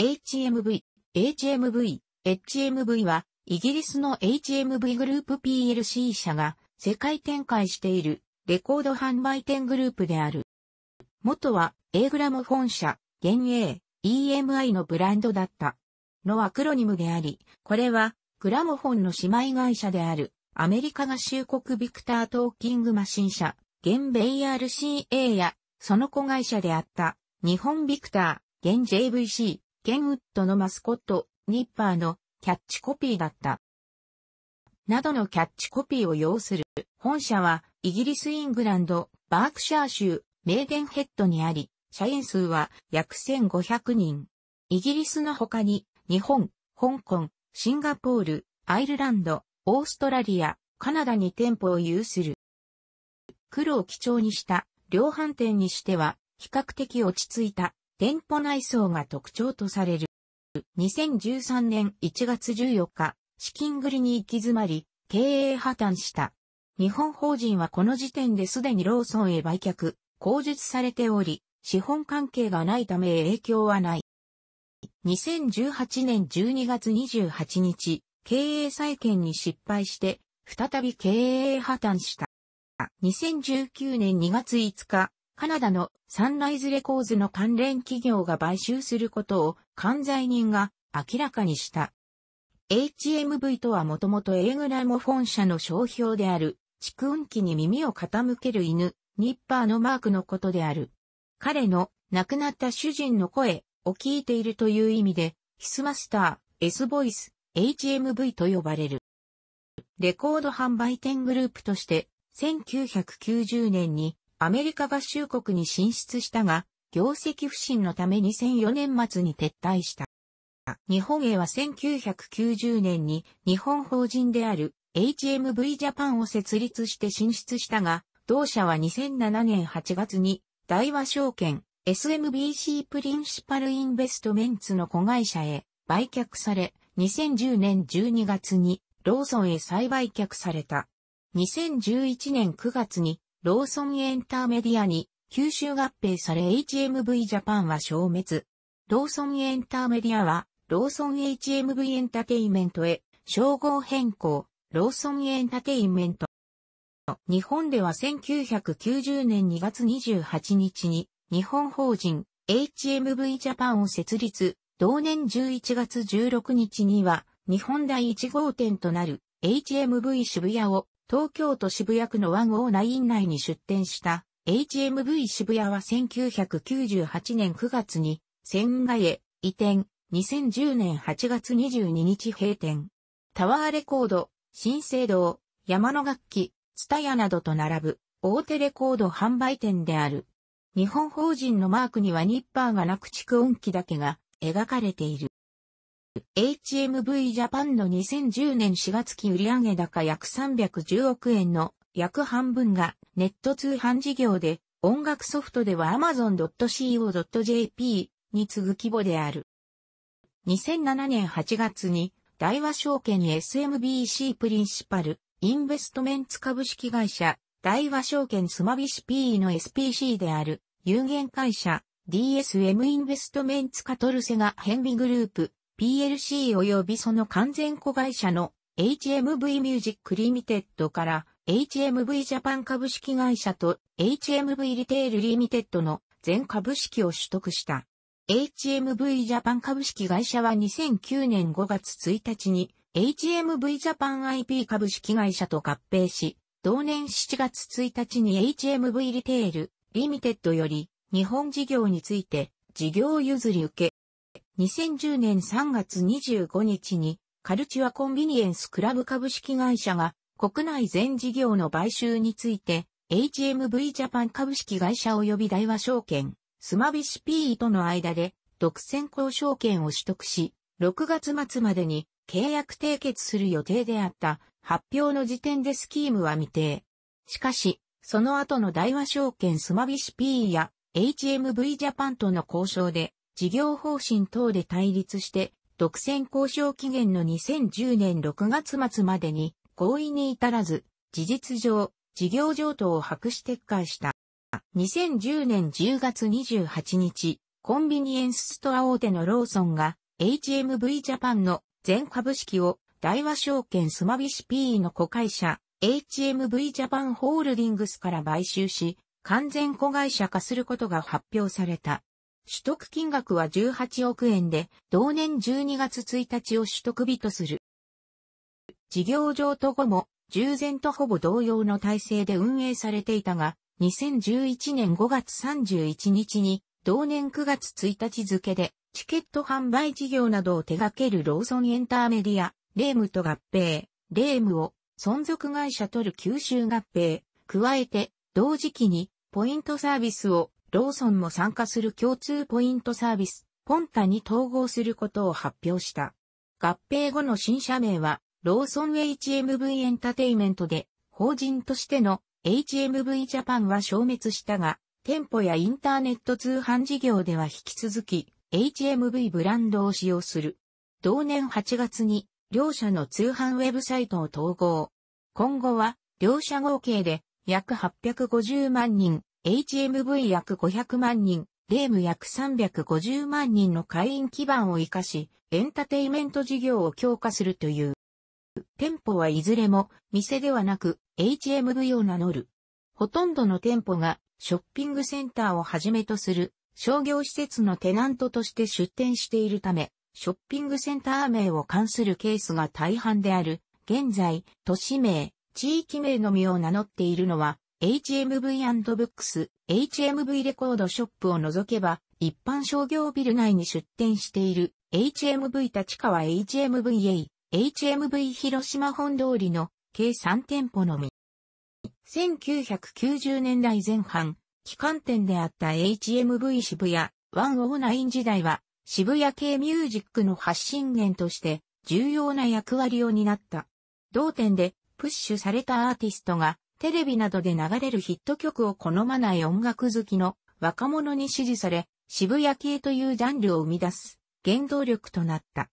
HMV、HMV、HMV は、イギリスの HMV グループ PLC 社が世界展開しているレコード販売店グループである。元は A グラム本社、現 A、EMI のブランドだった。のアクロニムであり、これはグラモフォンの姉妹会社であるアメリカ合衆国ビクタートーキングマシン社、現 BRCA やその子会社であった日本ビクター、現 JVC、ケンウッドのマスコット、ニッパーのキャッチコピーだった。などのキャッチコピーを要する本社はイギリスイングランド、バークシャー州、メーデンヘッドにあり、社員数は約1500人。イギリスの他に日本、香港、シンガポール、アイルランド、オーストラリア、カナダに店舗を有する。黒を基調にした量販店にしては比較的落ち着いた店舗内装が特徴とされる。2013年1月14日、資金繰りに行き詰まり、経営破綻した。日本法人はこの時点ですでにローソンへ売却、口述されており、資本関係がないため影響はない。2018年12月28日、経営再建に失敗して、再び経営破綻した。2019年2月5日、カナダのサンライズレコーズの関連企業が買収することを関西人が明らかにした。HMV とはもともと英グラモフォン社の商標である、蓄音機に耳を傾ける犬、ニッパーのマークのことである。彼の亡くなった主人の声を聞いているという意味で、ヒスマスター、S ボイス、HMV と呼ばれる。レコード販売店グループとして、1990年にアメリカ合衆国に進出したが、業績不振のため2004年末に撤退した。日本へは1990年に日本法人である HMV ジャパンを設立して進出したが、同社は2007年8月に大和証券 SMBC プリンシパルインベストメンツの子会社へ売却され、2010年12月にローソンへ再売却された。2011年9月にローソンエンターメディアに吸収合併され HMV ジャパンは消滅。ローソンエンターメディアはローソン HMV エンタテイメントへ称号変更、ローソンエンタテイメント。日本では1990年2月28日に日本法人 HMV ジャパンを設立、同年11月16日には日本第1号店となる HMV 渋谷を東京都渋谷区の109内に出店した HMV 渋谷は1998年9月に千賀へ移転、2010年8月22日閉店。タワーレコード、新生堂、山の楽器、ツタヤなどと並ぶ大手レコード販売店である。日本法人のマークにはニッパーがなく蓄音機だけが描かれている。HMV ジャパンの2010年4月期売上高約310億円の約半分がネット通販事業で音楽ソフトでは amazon.co.jp に次ぐ規模である。2007年8月に大和証券 SMBC プリンシパルインベストメンツ株式会社大和証券スマビシ P の SPC である有限会社 DSM インベストメンツカトルセがヘンビグループ PLC 及びその完全子会社の HMV ミュージックリミテッドから HMV ジャパン株式会社と HMV リテールリミテッドの全株式を取得した。HMV ジャパン株式会社は2009年5月1日に HMV ジャパン IP 株式会社と合併し、同年7月1日に HMV リテールリミテッドより日本事業について事業譲り受け2010年3月25日にカルチュアコンビニエンスクラブ株式会社が国内全事業の買収について HMV ジャパン株式会社及び大和証券、スマビシ P との間で独占交渉権を取得し、6月末までに契約締結する予定であった発表の時点でスキームは未定。しかし、その後の大和証券スマビシ P や HMV ジャパンとの交渉で事業方針等で対立して、独占交渉期限の2010年6月末までに合意に至らず、事実上、事業譲渡を白紙撤回した。2010年10月28日、コンビニエンスストア大手のローソンが HMV ジャパンの全株式を大和証券スマビシ PE の子会社 HMV ジャパンホールディングスから買収し、完全子会社化することが発表された。取得金額は18億円で、同年12月1日を取得日とする。事業上と後も、従前とほぼ同様の体制で運営されていたが、2011年5月31日に、同年9月1日付で、チケット販売事業などを手掛けるローソンエンターメディア、レームと合併、レームを存続会社取る吸収合併、加えて、同時期にポイントサービスをローソンも参加する共通ポイントサービス、ポンタに統合することを発表した。合併後の新社名は、ローソン HMV エンタテイメントで、法人としての HMV ジャパンは消滅したが、店舗やインターネット通販事業では引き続き、HMV ブランドを使用する。同年8月に、両社の通販ウェブサイトを統合。今後は、両社合計で、約850万人、HMV 約500万人、ゲーム約350万人の会員基盤を活かし、エンタテイメント事業を強化するという。店舗はいずれも、店ではなく、HMV を名乗る。ほとんどの店舗が、ショッピングセンターをはじめとする、商業施設のテナントとして出店しているため、ショッピングセンター名を関するケースが大半である。現在、都市名、地域名のみを名乗っているのは、HMV&Books、HMV レコードショップを除けば、一般商業ビル内に出店している HMV 立川 HMVA、HMV 広島本通りの計3店舗のみ。1990年代前半、機関店であった HMV 渋谷109時代は渋谷系ミュージックの発信源として重要な役割を担った。同店でプッシュされたアーティストがテレビなどで流れるヒット曲を好まない音楽好きの若者に支持され、渋谷系というジャンルを生み出す原動力となった。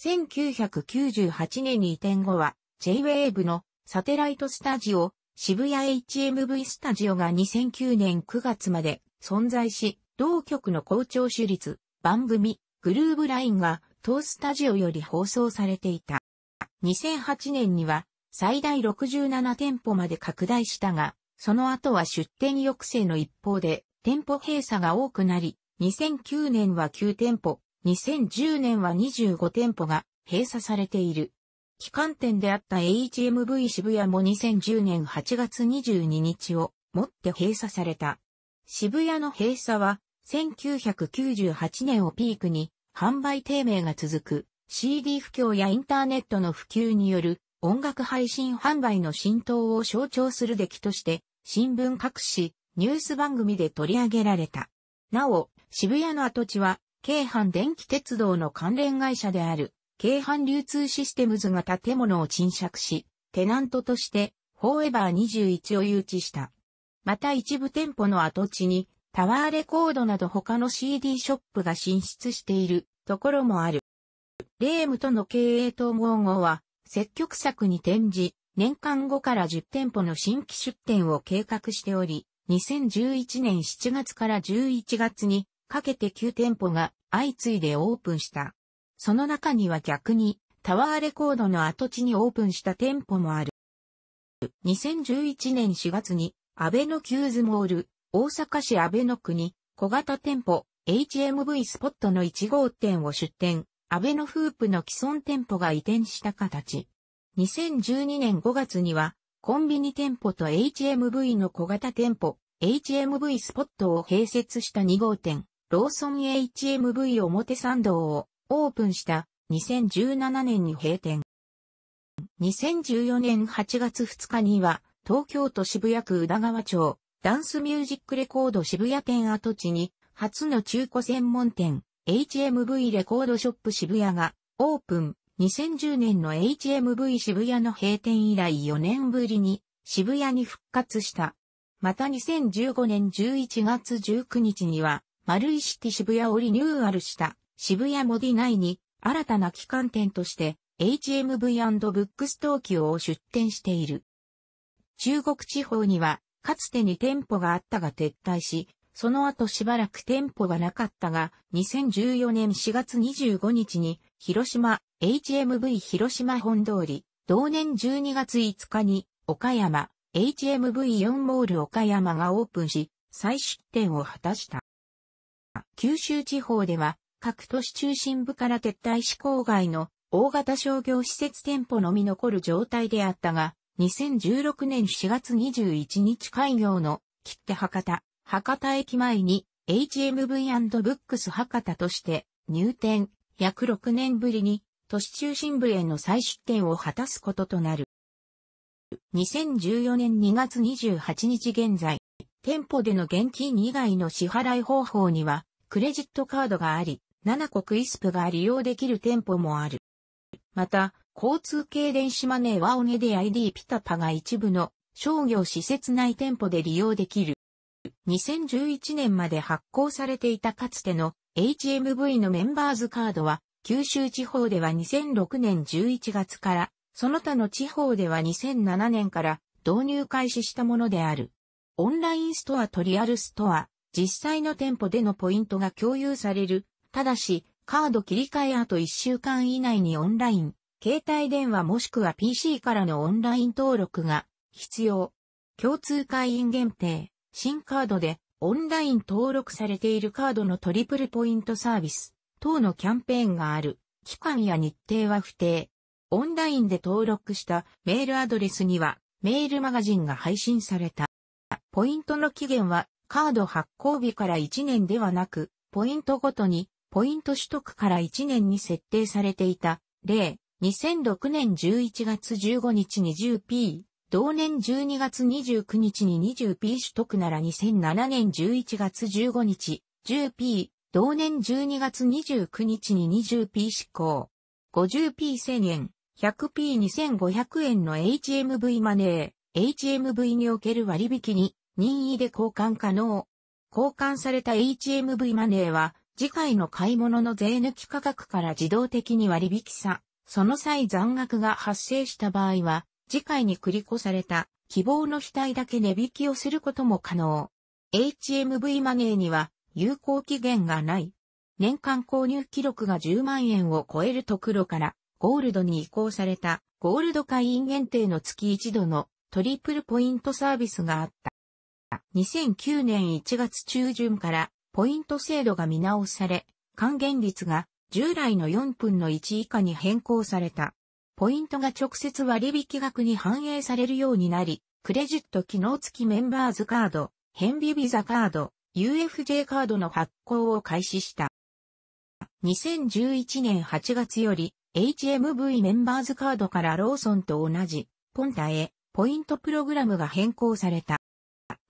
1998年に移転後は J-Wave のサテライトスタジオ渋谷 HMV スタジオが2009年9月まで存在し、同局の校長主立、番組、グルーブラインが当スタジオより放送されていた。2008年には最大67店舗まで拡大したが、その後は出店抑制の一方で、店舗閉鎖が多くなり、2009年は9店舗、2010年は25店舗が閉鎖されている。期間店であった HMV 渋谷も2010年8月22日をもって閉鎖された。渋谷の閉鎖は1998年をピークに販売低迷が続く CD 不況やインターネットの普及による音楽配信販売の浸透を象徴する出来として、新聞各紙、ニュース番組で取り上げられた。なお、渋谷の跡地は、京阪電気鉄道の関連会社である、京阪流通システムズが建物を沈借し、テナントとして、フォーエバー21を誘致した。また一部店舗の跡地に、タワーレコードなど他の CD ショップが進出しているところもある。レームとの経営統合後は、積極策に転じ、年間5から10店舗の新規出店を計画しており、2011年7月から11月にかけて9店舗が相次いでオープンした。その中には逆にタワーレコードの跡地にオープンした店舗もある。2011年4月に安倍のキューズモール、大阪市安倍の国、小型店舗、HMV スポットの1号店を出店、アベノフープの既存店舗が移転した形。2012年5月には、コンビニ店舗と HMV の小型店舗、HMV スポットを併設した2号店、ローソン HMV 表参道をオープンした2017年に閉店。2014年8月2日には、東京都渋谷区宇田川町、ダンスミュージックレコード渋谷店跡地に、初の中古専門店、HMV レコードショップ渋谷がオープン。2010年の HMV 渋谷の閉店以来4年ぶりに渋谷に復活した。また2015年11月19日には、丸石シティ渋谷をリニューアルした渋谷モディ内に新たな機関店として HMV& ブックス東京を出店している。中国地方には、かつてに店舗があったが撤退し、その後しばらく店舗はなかったが、2014年4月25日に、広島、HMV 広島本通り、同年12月5日に、岡山、HMV4 モール岡山がオープンし、再出店を果たした。九州地方では、各都市中心部から撤退し郊外の大型商業施設店舗のみ残る状態であったが、2016年4月21日開業の切手博多博多駅前に HMV& o o k s 博多として入店、約6年ぶりに都市中心部への再出店を果たすこととなる。2014年2月28日現在、店舗での現金以外の支払い方法には、クレジットカードがあり、7個クイスプが利用できる店舗もある。また、交通系電子マネーはオネで ID ピタパが一部の商業施設内店舗で利用できる。2011年まで発行されていたかつての HMV のメンバーズカードは、九州地方では2006年11月から、その他の地方では2007年から導入開始したものである。オンラインストアとリアルストア、実際の店舗でのポイントが共有される。ただし、カード切り替えあと1週間以内にオンライン、携帯電話もしくは PC からのオンライン登録が必要。共通会員限定。新カードでオンライン登録されているカードのトリプルポイントサービス等のキャンペーンがある。期間や日程は不定。オンラインで登録したメールアドレスにはメールマガジンが配信された。ポイントの期限はカード発行日から1年ではなく、ポイントごとにポイント取得から1年に設定されていた。例、2006年11月15日1 0 p 同年12月29日に 20P 取得なら2007年11月15日、10P、同年12月29日に 20P 施行。50P1000 円、100P2500 円の HMV マネー、HMV における割引に任意で交換可能。交換された HMV マネーは、次回の買い物の税抜き価格から自動的に割引さ、その際残額が発生した場合は、次回に繰り越された希望の額だけ値引きをすることも可能。HMV マネーには有効期限がない。年間購入記録が10万円を超えると黒からゴールドに移行されたゴールド会員限定の月一度のトリプルポイントサービスがあった。2009年1月中旬からポイント制度が見直され、還元率が従来の4分の1以下に変更された。ポイントが直接割引額に反映されるようになり、クレジット機能付きメンバーズカード、ンビビザカード、UFJ カードの発行を開始した。2011年8月より HMV メンバーズカードからローソンと同じポンタへポイントプログラムが変更された。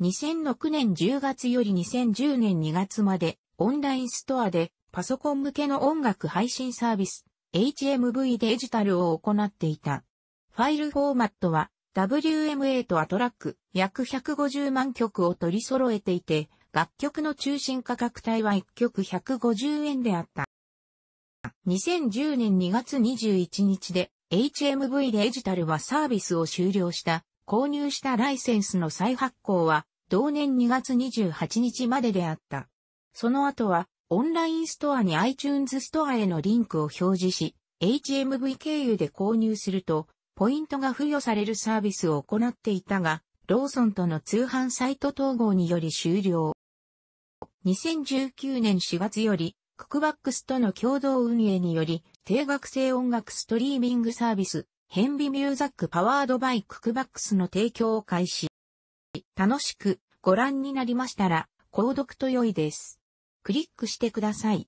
2006年10月より2010年2月までオンラインストアでパソコン向けの音楽配信サービス HMV デジタルを行っていた。ファイルフォーマットは WMA とアトラック約150万曲を取り揃えていて、楽曲の中心価格帯は1曲150円であった。2010年2月21日で HMV デジタルはサービスを終了した。購入したライセンスの再発行は同年2月28日までであった。その後はオンラインストアに iTunes ストアへのリンクを表示し、HMV 経由で購入すると、ポイントが付与されるサービスを行っていたが、ローソンとの通販サイト統合により終了。2019年4月より、クックバックスとの共同運営により、定額制音楽ストリーミングサービス、ヘンビミューザックパワードバイクックバックスの提供を開始。楽しくご覧になりましたら、購読と良いです。クリックしてください。